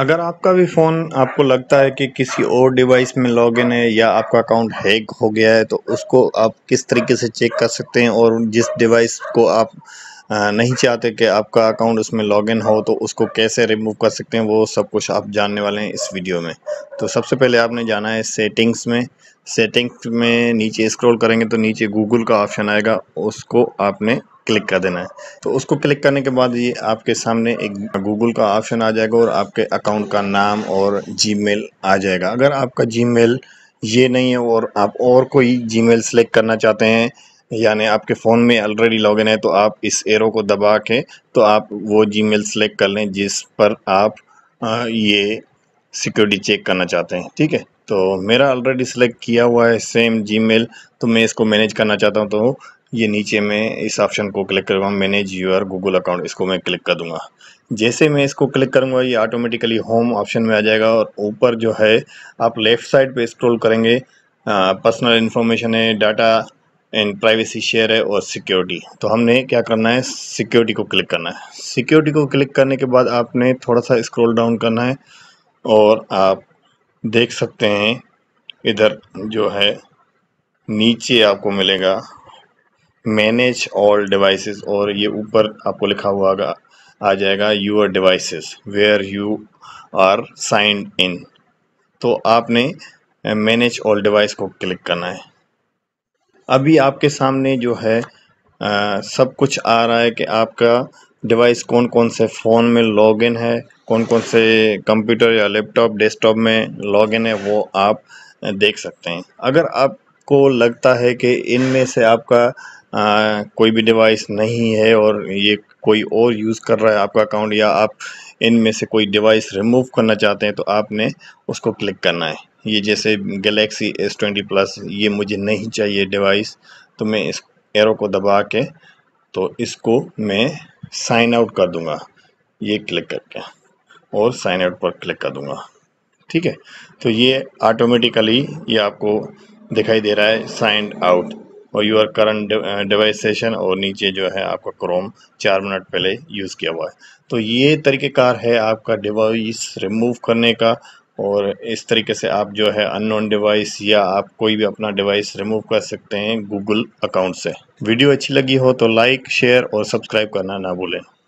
अगर आपका भी फ़ोन आपको लगता है कि किसी और डिवाइस में लॉगिन है या आपका अकाउंट हैक हो गया है तो उसको आप किस तरीके से चेक कर सकते हैं और जिस डिवाइस को आप नहीं चाहते कि आपका अकाउंट उसमें लॉगिन हो तो उसको कैसे रिमूव कर सकते हैं वो सब कुछ आप जानने वाले हैं इस वीडियो में तो सबसे पहले आपने जाना है सेटिंग्स में सेटिंग्स में नीचे स्क्रॉल करेंगे तो नीचे गूगल का ऑप्शन आएगा उसको आपने क्लिक कर देना है तो उसको क्लिक करने के बाद ये आपके सामने एक गूगल का ऑप्शन आ जाएगा और आपके अकाउंट का नाम और जीमेल आ जाएगा अगर आपका जीमेल ये नहीं है और आप और कोई जीमेल सेलेक्ट करना चाहते हैं यानी आपके फ़ोन में ऑलरेडी लॉगिन है तो आप इस एरो को दबा के तो आप वो जीमेल सेलेक्ट कर लें जिस पर आप ये सिक्योरिटी चेक करना चाहते हैं ठीक है तो मेरा ऑलरेडी सेलेक्ट किया हुआ है सेम जीमेल तो मैं इसको मैनेज करना चाहता हूँ तो ये नीचे में इस ऑप्शन को क्लिक करूँगा मैनेज यूर गूगल अकाउंट इसको मैं क्लिक कर दूंगा जैसे मैं इसको क्लिक करूँगा ये ऑटोमेटिकली होम ऑप्शन में आ जाएगा और ऊपर जो है आप लेफ़्ट साइड पे स्क्रॉल करेंगे पर्सनल इन्फॉर्मेशन है डाटा एंड प्राइवेसी शेयर है और सिक्योरिटी तो हमने क्या करना है सिक्योरिटी को क्लिक करना है सिक्योरिटी को क्लिक करने के बाद आपने थोड़ा सा इस्क्रोल डाउन करना है और आप देख सकते हैं इधर जो है नीचे आपको मिलेगा मैनेज ऑल डिवाइसेस और ये ऊपर आपको लिखा हुआ आ जाएगा your devices where you are signed in तो आपने मैनेज ऑल डिवाइस को क्लिक करना है अभी आपके सामने जो है आ, सब कुछ आ रहा है कि आपका डिवाइस कौन कौन से फ़ोन में लॉगिन है कौन कौन से कंप्यूटर या लैपटॉप डेस्कटॉप में लॉगिन है वो आप देख सकते हैं अगर आपको लगता है कि इनमें से आपका आ, कोई भी डिवाइस नहीं है और ये कोई और यूज़ कर रहा है आपका अकाउंट या आप इनमें से कोई डिवाइस रिमूव करना चाहते हैं तो आपने उसको क्लिक करना है ये जैसे गलेक्सी एस ट्वेंटी प्लस ये मुझे नहीं चाहिए डिवाइस तो मैं इस एरो को दबा के तो इसको मैं साइन आउट कर दूँगा ये क्लिक करके और साइन आउट पर क्लिक कर दूँगा ठीक है तो ये ऑटोमेटिकली ये आपको दिखाई दे रहा है साइंड आउट और यूर करंट डिवाइस सेशन और नीचे जो है आपका क्रोम चार मिनट पहले यूज़ किया हुआ है तो ये तरीक़ेकार है आपका डिवाइस रिमूव करने का और इस तरीके से आप जो है अननोन डिवाइस या आप कोई भी अपना डिवाइस रिमूव कर सकते हैं गूगल अकाउंट से वीडियो अच्छी लगी हो तो लाइक शेयर और सब्सक्राइब करना ना भूलें